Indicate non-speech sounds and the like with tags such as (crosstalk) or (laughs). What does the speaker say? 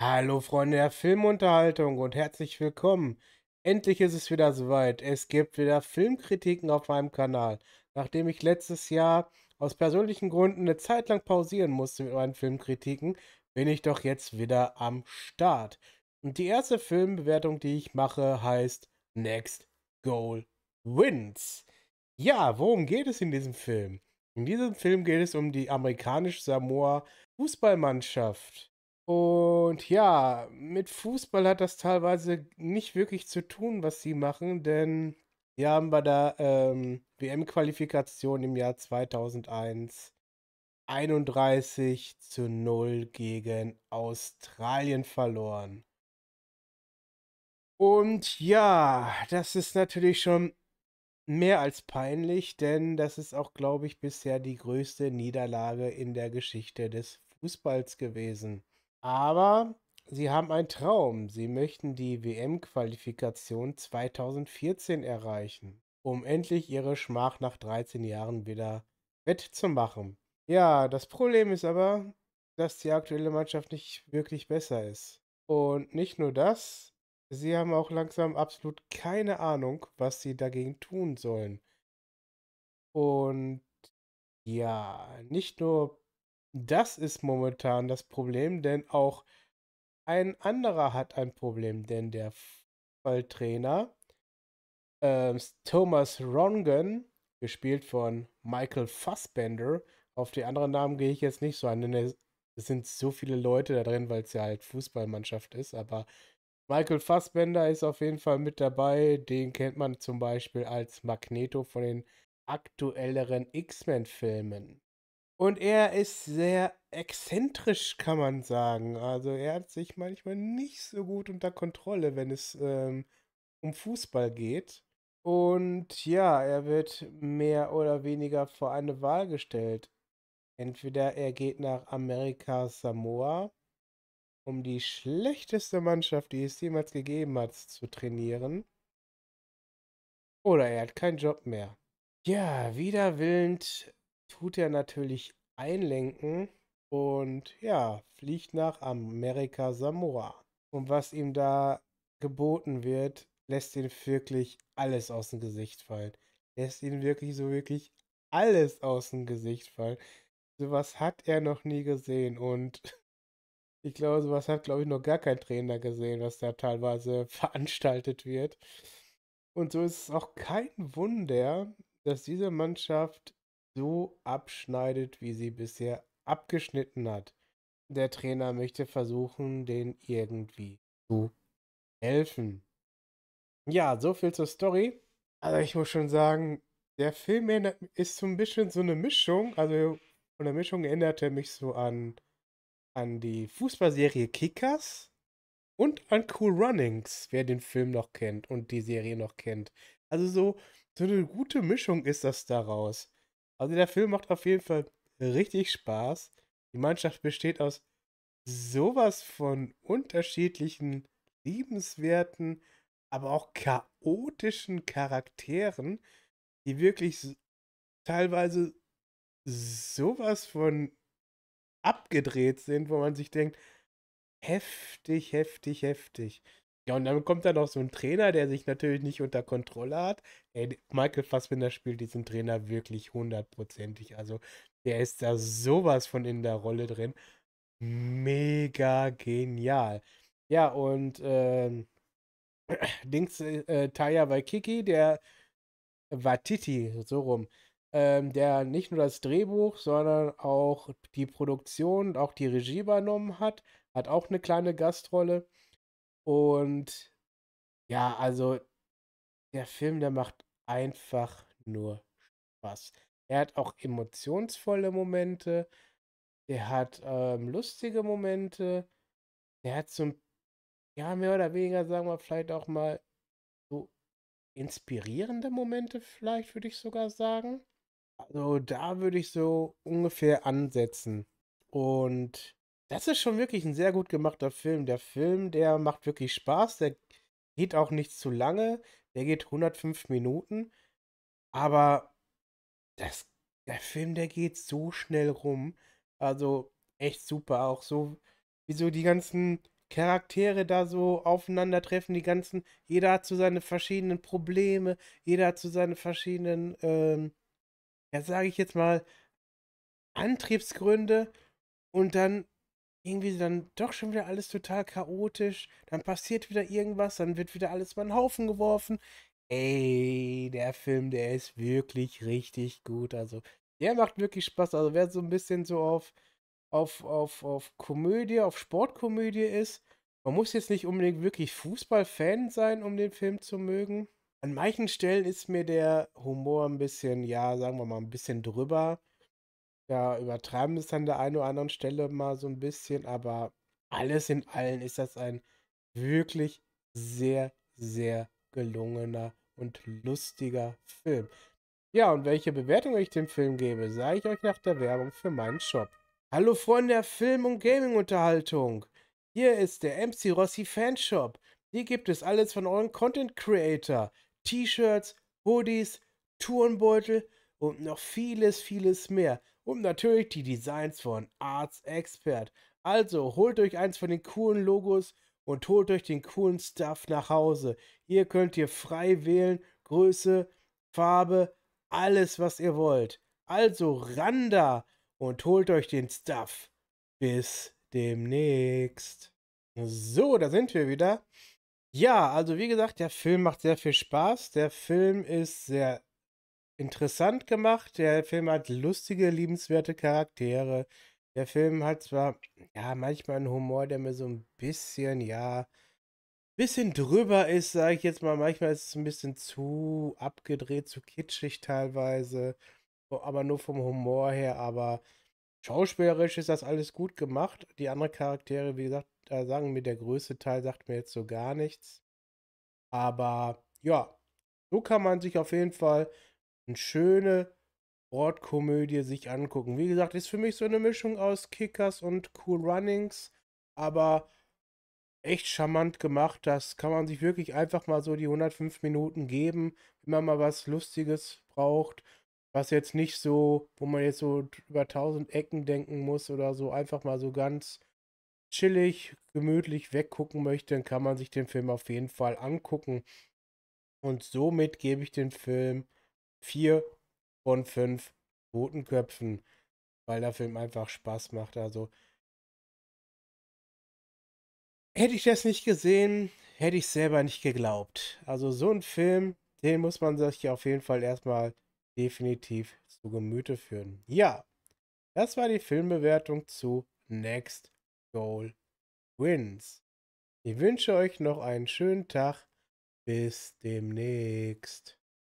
Hallo Freunde der Filmunterhaltung und herzlich willkommen. Endlich ist es wieder soweit. Es gibt wieder Filmkritiken auf meinem Kanal. Nachdem ich letztes Jahr aus persönlichen Gründen eine Zeit lang pausieren musste mit meinen Filmkritiken, bin ich doch jetzt wieder am Start. Und die erste Filmbewertung, die ich mache, heißt Next Goal Wins. Ja, worum geht es in diesem Film? In diesem Film geht es um die amerikanische Samoa Fußballmannschaft. Und ja, mit Fußball hat das teilweise nicht wirklich zu tun, was sie machen, denn sie haben bei der ähm, WM-Qualifikation im Jahr 2001 31 zu 0 gegen Australien verloren. Und ja, das ist natürlich schon mehr als peinlich, denn das ist auch, glaube ich, bisher die größte Niederlage in der Geschichte des Fußballs gewesen. Aber sie haben einen Traum. Sie möchten die WM-Qualifikation 2014 erreichen, um endlich ihre Schmach nach 13 Jahren wieder wettzumachen. Ja, das Problem ist aber, dass die aktuelle Mannschaft nicht wirklich besser ist. Und nicht nur das, Sie haben auch langsam absolut keine Ahnung, was sie dagegen tun sollen. Und ja, nicht nur das ist momentan das Problem, denn auch ein anderer hat ein Problem, denn der Fußballtrainer äh, Thomas Rongen, gespielt von Michael Fassbender, auf die anderen Namen gehe ich jetzt nicht so an, denn es sind so viele Leute da drin, weil es ja halt Fußballmannschaft ist, aber Michael Fassbender ist auf jeden Fall mit dabei. Den kennt man zum Beispiel als Magneto von den aktuelleren X-Men-Filmen. Und er ist sehr exzentrisch, kann man sagen. Also er hat sich manchmal nicht so gut unter Kontrolle, wenn es ähm, um Fußball geht. Und ja, er wird mehr oder weniger vor eine Wahl gestellt. Entweder er geht nach Amerika Samoa um die schlechteste Mannschaft, die es jemals gegeben hat, zu trainieren. Oder er hat keinen Job mehr. Ja, widerwillend tut er natürlich einlenken und ja, fliegt nach Amerika Samoa. Und was ihm da geboten wird, lässt ihn wirklich alles aus dem Gesicht fallen. Lässt ihn wirklich so wirklich alles aus dem Gesicht fallen. Sowas hat er noch nie gesehen und ich glaube, sowas hat, glaube ich, noch gar kein Trainer gesehen, was da teilweise (laughs) veranstaltet wird. Und so ist es auch kein Wunder, dass diese Mannschaft so abschneidet, wie sie bisher abgeschnitten hat. Der Trainer möchte versuchen, den irgendwie zu helfen. Ja, so viel zur Story. Also ich muss schon sagen, der Film ist so ein bisschen so eine Mischung. Also von der Mischung erinnert er mich so an an die Fußballserie Kickers und an Cool Runnings, wer den Film noch kennt und die Serie noch kennt. Also so, so eine gute Mischung ist das daraus. Also der Film macht auf jeden Fall richtig Spaß. Die Mannschaft besteht aus sowas von unterschiedlichen, liebenswerten, aber auch chaotischen Charakteren, die wirklich teilweise sowas von abgedreht sind, wo man sich denkt, heftig, heftig, heftig. Ja, und dann kommt dann noch so ein Trainer, der sich natürlich nicht unter Kontrolle hat. Ey, Michael Fassbinder spielt diesen Trainer wirklich hundertprozentig. Also, der ist da sowas von in der Rolle drin. Mega genial. Ja, und ähm, links (clears throat) äh, Taya Waikiki, der Watiti, so rum ähm, der nicht nur das Drehbuch, sondern auch die Produktion und auch die Regie übernommen hat. Hat auch eine kleine Gastrolle. Und ja, also der Film, der macht einfach nur Spaß. Er hat auch emotionsvolle Momente. Der hat ähm, lustige Momente. Der hat so ja, mehr oder weniger, sagen wir, vielleicht auch mal so inspirierende Momente, vielleicht würde ich sogar sagen. Also da würde ich so ungefähr ansetzen. Und das ist schon wirklich ein sehr gut gemachter Film. Der Film, der macht wirklich Spaß. Der geht auch nicht zu lange. Der geht 105 Minuten. Aber das, der Film, der geht so schnell rum. Also echt super. Auch so, wie so die ganzen Charaktere da so aufeinandertreffen. Die ganzen, jeder hat so seine verschiedenen Probleme. Jeder hat so seine verschiedenen ähm, ja, sage ich jetzt mal, Antriebsgründe und dann irgendwie dann doch schon wieder alles total chaotisch. Dann passiert wieder irgendwas, dann wird wieder alles über den Haufen geworfen. Ey, der Film, der ist wirklich richtig gut. Also, der macht wirklich Spaß. Also, wer so ein bisschen so auf, auf, auf, auf Komödie, auf Sportkomödie ist, man muss jetzt nicht unbedingt wirklich Fußballfan sein, um den Film zu mögen an manchen Stellen ist mir der Humor ein bisschen, ja, sagen wir mal, ein bisschen drüber. Da ja, übertreiben es an der einen oder anderen Stelle mal so ein bisschen, aber alles in allem ist das ein wirklich sehr, sehr gelungener und lustiger Film. Ja, und welche Bewertung ich dem Film gebe, sage ich euch nach der Werbung für meinen Shop. Hallo Freunde der Film- und Gaming-Unterhaltung. Hier ist der MC Rossi Fanshop. Hier gibt es alles von euren Content Creator. T-Shirts, Hoodies, Turnbeutel und noch vieles, vieles mehr. Und natürlich die Designs von Arts Expert. Also holt euch eins von den coolen Logos und holt euch den coolen Stuff nach Hause. Hier könnt ihr frei wählen, Größe, Farbe, alles, was ihr wollt. Also ran da und holt euch den Stuff. Bis demnächst. So, da sind wir wieder. Ja, also wie gesagt, der Film macht sehr viel Spaß. Der Film ist sehr interessant gemacht. Der Film hat lustige, liebenswerte Charaktere. Der Film hat zwar, ja, manchmal einen Humor, der mir so ein bisschen, ja, bisschen drüber ist, sage ich jetzt mal. Manchmal ist es ein bisschen zu abgedreht, zu kitschig teilweise. Oh, aber nur vom Humor her, aber Schauspielerisch ist das alles gut gemacht. Die anderen Charaktere, wie gesagt, da äh, sagen mir der größte Teil, sagt mir jetzt so gar nichts. Aber ja, so kann man sich auf jeden Fall eine schöne Wortkomödie sich angucken. Wie gesagt, ist für mich so eine Mischung aus Kickers und Cool Runnings, aber echt charmant gemacht. Das kann man sich wirklich einfach mal so die 105 Minuten geben, wenn man mal was Lustiges braucht was jetzt nicht so, wo man jetzt so über tausend Ecken denken muss oder so, einfach mal so ganz chillig, gemütlich weggucken möchte, dann kann man sich den Film auf jeden Fall angucken. Und somit gebe ich den Film vier von fünf Totenköpfen, weil der Film einfach Spaß macht. Also hätte ich das nicht gesehen, hätte ich selber nicht geglaubt. Also so ein Film, den muss man sich auf jeden Fall erstmal definitiv zu Gemüte führen. Ja, das war die Filmbewertung zu Next Goal Wins. Ich wünsche euch noch einen schönen Tag. Bis demnächst.